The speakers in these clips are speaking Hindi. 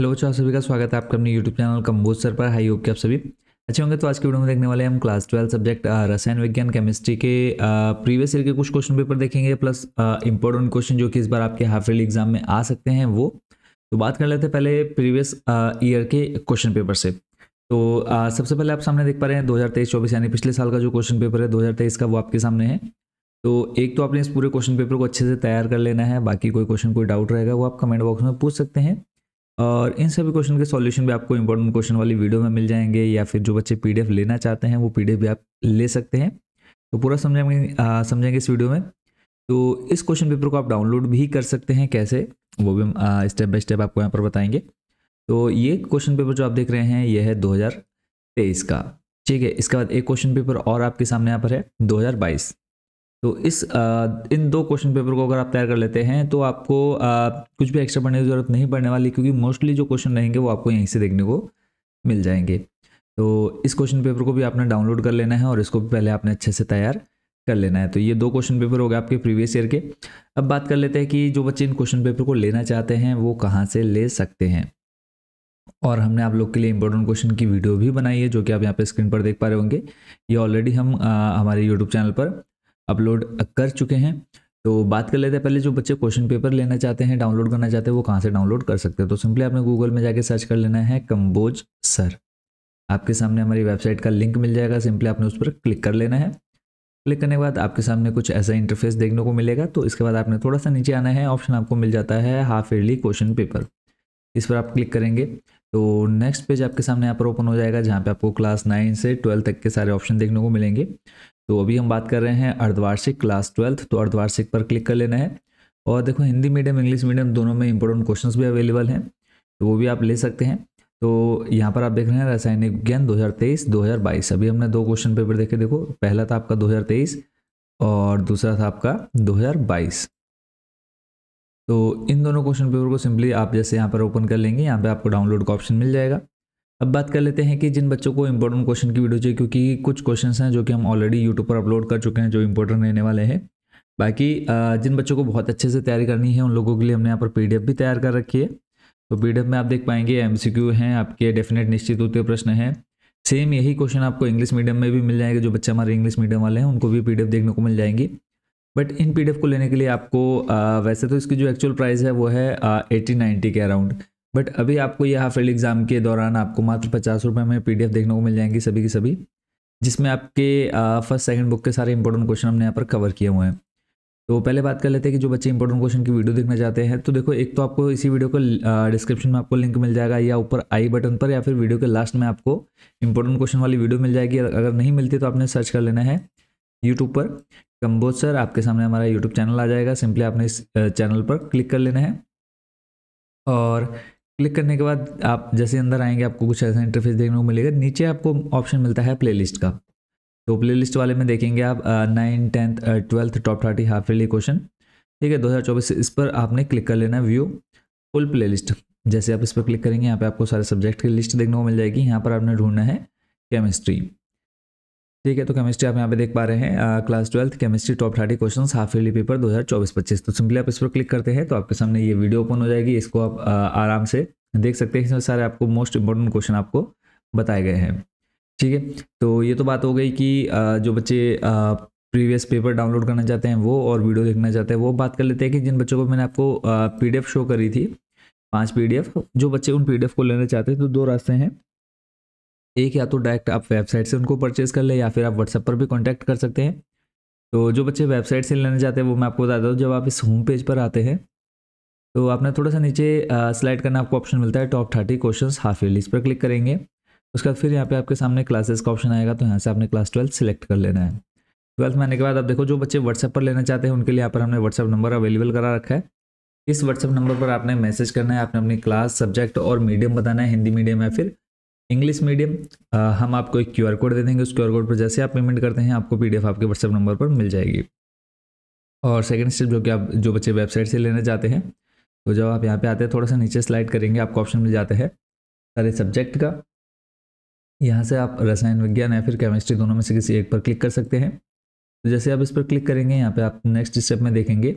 हेलो चाह सभी का स्वागत है आपका अपने यूट्यूब चैनल कम्बोज सर पर हाई ओके आप सभी अच्छे होंगे तो आज के वीडियो में देखने वाले हम क्लास ट्वेल्थ सब्जेक्ट रसायन विज्ञान केमिस्ट्री के प्रीवियस ईयर के कुछ क्वेश्चन पेपर देखेंगे प्लस इंपॉर्टेंट क्वेश्चन जो कि इस बार आपके हाफ ईयरली एग्जाम में आ सकते हैं वो तो बात कर लेते हैं पहले प्रीवियस ईयर के क्वेश्चन पेपर से तो आ, सबसे पहले आप सामने देख पा रहे हैं दो हज़ार यानी पिछले साल का जो क्वेश्चन पेपर है दो का वो आपके सामने है तो एक तो आपने इस पूरे क्वेश्चन पेपर को अच्छे से तैयार कर लेना है बाकी कोई क्वेश्चन कोई डाउट रहेगा वो आप कमेंट बॉक्स में पूछ सकते हैं और इन सभी क्वेश्चन के सॉल्यूशन भी आपको इंपॉर्टेंट क्वेश्चन वाली वीडियो में मिल जाएंगे या फिर जो बच्चे पीडीएफ लेना चाहते हैं वो पीडीएफ भी आप ले सकते हैं तो पूरा समझेंगे समझेंगे इस वीडियो में तो इस क्वेश्चन पेपर को आप डाउनलोड भी कर सकते हैं कैसे वो भी हम स्टेप बाय स्टेप आपको यहाँ पर बताएंगे तो ये क्वेश्चन पेपर जो आप देख रहे हैं ये है 2023 का ठीक है इसके बाद एक क्वेश्चन पेपर और आपके सामने यहाँ पर है 2022 तो इस आ, इन दो क्वेश्चन पेपर को अगर आप तैयार कर लेते हैं तो आपको आ, कुछ भी एक्स्ट्रा पढ़ने की ज़रूरत नहीं पड़ने वाली क्योंकि मोस्टली जो क्वेश्चन रहेंगे वो आपको यहीं से देखने को मिल जाएंगे तो इस क्वेश्चन पेपर को भी आपने डाउनलोड कर लेना है और इसको भी पहले आपने अच्छे से तैयार कर लेना है तो ये दो क्वेश्चन पेपर हो गए आपके प्रीवियस ईयर के अब बात कर लेते हैं कि जो बच्चे इन क्वेश्चन पेपर को लेना चाहते हैं वो कहाँ से ले सकते हैं और हमने आप लोग के लिए इंपॉर्टेंट क्वेश्चन की वीडियो भी बनाई है जो कि आप यहाँ पे स्क्रीन पर देख पा रहे होंगे ये ऑलरेडी हम आ, हमारे यूट्यूब चैनल पर अपलोड कर चुके हैं तो बात कर लेते हैं पहले जो बच्चे क्वेश्चन पेपर लेना चाहते हैं डाउनलोड करना चाहते हैं वो कहाँ से डाउनलोड कर सकते हैं तो सिंपली आपने गूगल में जाके सर्च कर लेना है कम्बोज सर आपके सामने हमारी वेबसाइट का लिंक मिल जाएगा सिंपली आपने उस पर क्लिक कर लेना है क्लिक करने के बाद आपके सामने कुछ ऐसा इंटरफेस देखने को मिलेगा तो इसके बाद आपने थोड़ा सा नीचे आना है ऑप्शन आपको मिल जाता है हाफ ईयरली क्वेश्चन पेपर इस पर आप क्लिक करेंगे तो नेक्स्ट पेज आपके सामने यहाँ पर ओपन हो जाएगा जहाँ पे आपको क्लास नाइन से ट्वेल्थ तक के सारे ऑप्शन देखने को मिलेंगे तो अभी हम बात कर रहे हैं अर्धवार्षिक क्लास ट्वेल्थ तो अर्धवार्षिक पर क्लिक कर लेना है और देखो हिंदी मीडियम इंग्लिश मीडियम दोनों में इंपॉर्टेंट क्वेश्चन भी अवेलेबल हैं तो वो भी आप ले सकते हैं तो यहाँ पर आप देख रहे हैं रासायनिक विज्ञान 2023 2022 अभी हमने दो क्वेश्चन पेपर देखे देखो पहला था आपका 2023 और दूसरा था आपका 2022 तो इन दोनों क्वेश्चन पेपर को सिंपली आप जैसे यहाँ पर ओपन कर लेंगे यहाँ पे आपको डाउनलोड का ऑप्शन मिल जाएगा अब बात कर लेते हैं कि जिन बच्चों को इंपॉर्टेंट क्वेश्चन की वीडियो चाहिए क्योंकि कुछ क्वेश्चन हैं जो कि हम ऑलरेडी यूट्यूब पर अपलोड कर चुके हैं जो इंपॉर्टेंट रहने वाले हैं बाकी जिन बच्चों को बहुत अच्छे से तैयारी करनी है उन लोगों के लिए हमने यहाँ पर पी भी तैयार कर रखी है तो पी में आप देख पाएंगे एम हैं आपके डेफिनेट निश्चित होते प्रश्न हैं सेम यही क्वेश्चन आपको इंग्लिश मीडियम में भी मिल जाएंगे जो बच्चे हमारे इंग्लिश मीडियम वाले हैं उनको भी पी देखने को मिल जाएंगी बट इन पी को लेने के लिए आपको वैसे तो इसकी जो एक्चुअल प्राइस है वो है एटी नाइन्टी के अराउंड बट अभी आपको ये हाफ एल एग्ज़ाम के दौरान आपको मात्र पचास रुपये में पी देखने को मिल जाएंगी सभी की सभी जिसमें आपके फर्स्ट सेकेंड बुक के सारे इंपॉर्टेंट क्वेश्चन हमने यहाँ पर कवर किए हुए हैं तो पहले बात कर लेते हैं कि जो बच्चे इंपॉर्टेंट क्वेश्चन की वीडियो देखना चाहते हैं तो देखो एक तो आपको इसी वीडियो को डिस्क्रिप्शन में आपको लिंक मिल जाएगा या ऊपर आई बटन पर या फिर वीडियो के लास्ट में आपको इंपॉर्टेंट क्वेश्चन वाली वीडियो मिल जाएगी अगर नहीं मिलती तो आपने सर्च कर लेना है यूट्यूब पर कम्बोज सर आपके सामने हमारा यूट्यूब चैनल आ जाएगा सिंपली आपने इस चैनल पर क्लिक कर लेना है और क्लिक करने के बाद आप जैसे अंदर आएंगे आपको कुछ ऐसा इंटरफेस देखने को मिलेगा नीचे आपको ऑप्शन मिलता है प्लेलिस्ट का तो प्लेलिस्ट वाले में देखेंगे आप nine tenth twelfth top thirty half yearly question ठीक है 2024 इस पर आपने क्लिक कर लेना व्यू फुल प्लेलिस्ट जैसे आप इस पर क्लिक करेंगे यहाँ पे आपको सारे सब्जेक्ट की लिस्ट देखने को मिल जाएगी यहाँ पर आपने ढूंढना है केमिस्ट्री ठीक है तो केमिस्ट्री आप यहाँ पे देख पा रहे हैं class twelfth chemistry top thirty questions half yearly paper 2024-25 तो सिंपली आप इस पर क्लिक करते हैं तो आपके सामने ये वीडियो ओपन हो जाएगी इसको आप आ, आराम से देख सकते हैं इसमें सारे आपको मोस्ट इंपॉर्टेंट क्वेश्चन आपको बताए गए हैं ठीक है तो ये तो बात हो गई कि आ, जो बच्चे आ, प्रीवियस पेपर डाउनलोड करना चाहते हैं वो और वीडियो देखना चाहते हैं वो बात कर लेते हैं कि जिन बच्चों को मैंने आपको पी शो करी थी पाँच पी जो बच्चे उन पी को लेना चाहते हैं तो दो रास्ते हैं एक या तो डायरेक्ट आप वेबसाइट से उनको परचेज़ कर लें या फिर आप व्हाट्सएप पर भी कॉन्टैक्ट कर सकते हैं तो जो बच्चे वेबसाइट से लेना चाहते हैं वो मैं आपको बता हूँ जब आप इस होम पेज पर आते हैं तो आपने थोड़ा सा नीचे स्लाइड करना आपको ऑप्शन मिलता है top thirty question half yearly इस पर क्लिक करेंगे उसके बाद फिर यहाँ पे आपके सामने क्लासेस का ऑप्शन आएगा तो यहाँ से आपने क्लास ट्वेल्थ सेलेक्ट कर लेना है ट्वेल्थ में आने के बाद आप देखो जो बच्चे व्हाट्सएप पर लेना चाहते हैं उनके लिए यहाँ पर हमने व्हाट्सअप नंबर अवेलेबल करा रखा है इस व्हाट्सअप नंबर पर आपने मैसेज करना है आपने अपनी क्लास सब्जेक्ट और मीडियम बताना है हिंदी मीडियम या फिर इंग्लिश मीडियम uh, हम आपको एक क्यूआर कोड दे देंगे उस क्यूआर कोड पर जैसे आप पेमेंट करते हैं आपको पीडीएफ आपके व्हाट्सएप नंबर पर मिल जाएगी और सेकेंड स्टेप जो कि आप जो बच्चे वेबसाइट से लेना चाहते हैं तो जब आप यहाँ पे आते हैं थोड़ा सा नीचे स्लाइड करेंगे आपको ऑप्शन मिल जाता है सारे सब्जेक्ट का यहाँ से आप रसायन विज्ञान या फिर केमिस्ट्री दोनों में से किसी एक पर क्लिक कर सकते हैं तो जैसे आप इस पर क्लिक करेंगे यहाँ पे आप नेक्स्ट स्टेप में देखेंगे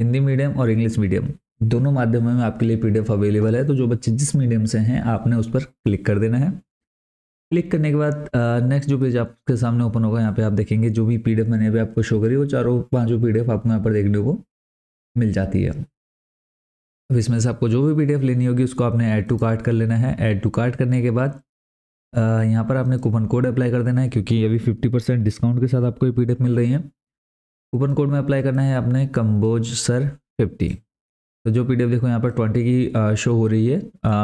हिंदी मीडियम और इंग्लिश मीडियम दोनों माध्यमों में आपके लिए पीडीएफ अवेलेबल है तो जो बच्चे जिस मीडियम से हैं आपने उस पर क्लिक कर देना है क्लिक करने के बाद नेक्स्ट जो पेज आपके सामने ओपन होगा यहाँ पे आप देखेंगे जो भी पीडीएफ मैंने अभी आपको शो करी वो चारों पांचों पीडीएफ आपको यहाँ पर देखने को मिल जाती है अब इसमें से आपको जो भी पीडीएफ लेनी होगी उसको आपने ऐड टू कार्ट कर लेना है ऐड टू कार्ट करने के बाद यहाँ पर आपने कूपन कोड अप्लाई कर देना है क्योंकि अभी फिफ्टी परसेंट डिस्काउंट के साथ आपको ये पी मिल रही है कूपन कोड में अप्लाई करना है आपने कम्बोज सर फिफ्टी तो जो पी देखो यहाँ पर ट्वेंटी की शो हो रही है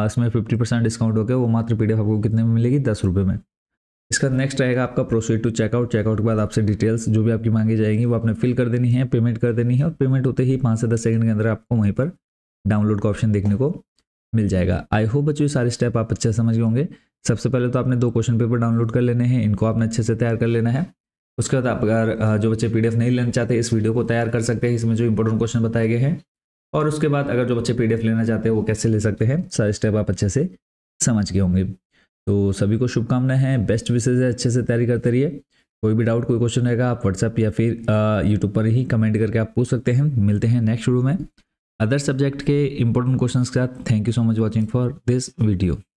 इसमें फिफ्टी परसेंट डिस्काउंट हो गया वो मात्र पी आपको कितने में मिलेगी दस रुपये में इसका नेक्स्ट आएगा आपका प्रोसीड टू चेकआउट चेकआउट के बाद आपसे डिटेल्स जो भी आपकी मांगी जाएंगी वो आपने फिल कर देनी है पेमेंट कर देनी है और पेमेंट होते ही पाँच से दस सेकंड के अंदर आपको वहीं पर डाउनलोड का ऑप्शन देखने को मिल जाएगा आई होप बच्चों सारे स्टेप आप अच्छे समझ गए होंगे सबसे पहले तो आपने दो क्वेश्चन पेपर डाउनलोड कर लेने हैं इनको आपने अच्छे से तैयार कर लेना है उसके बाद आप अगर जो बच्चे पीडीएफ नहीं लेना चाहते इस वीडियो को तैयार कर सकते हैं इसमें जो इंपॉर्टेंट क्वेश्चन बताए गए हैं और उसके बाद अगर जो बच्चे पी लेना चाहते हैं वो कैसे ले सकते हैं सारे स्टेप आप अच्छे से समझ गए होंगे तो सभी को शुभकामनाएं हैं बेस्ट विशेज है अच्छे से तैयारी करते रहिए कोई भी डाउट कोई क्वेश्चन रहेगा आप व्हाट्सएप या फिर यूट्यूब पर ही कमेंट करके आप पूछ सकते हैं मिलते हैं नेक्स्ट वीडियो में अदर सब्जेक्ट के इंपॉर्टेंट क्वेश्चंस के साथ thank you so much watching for this video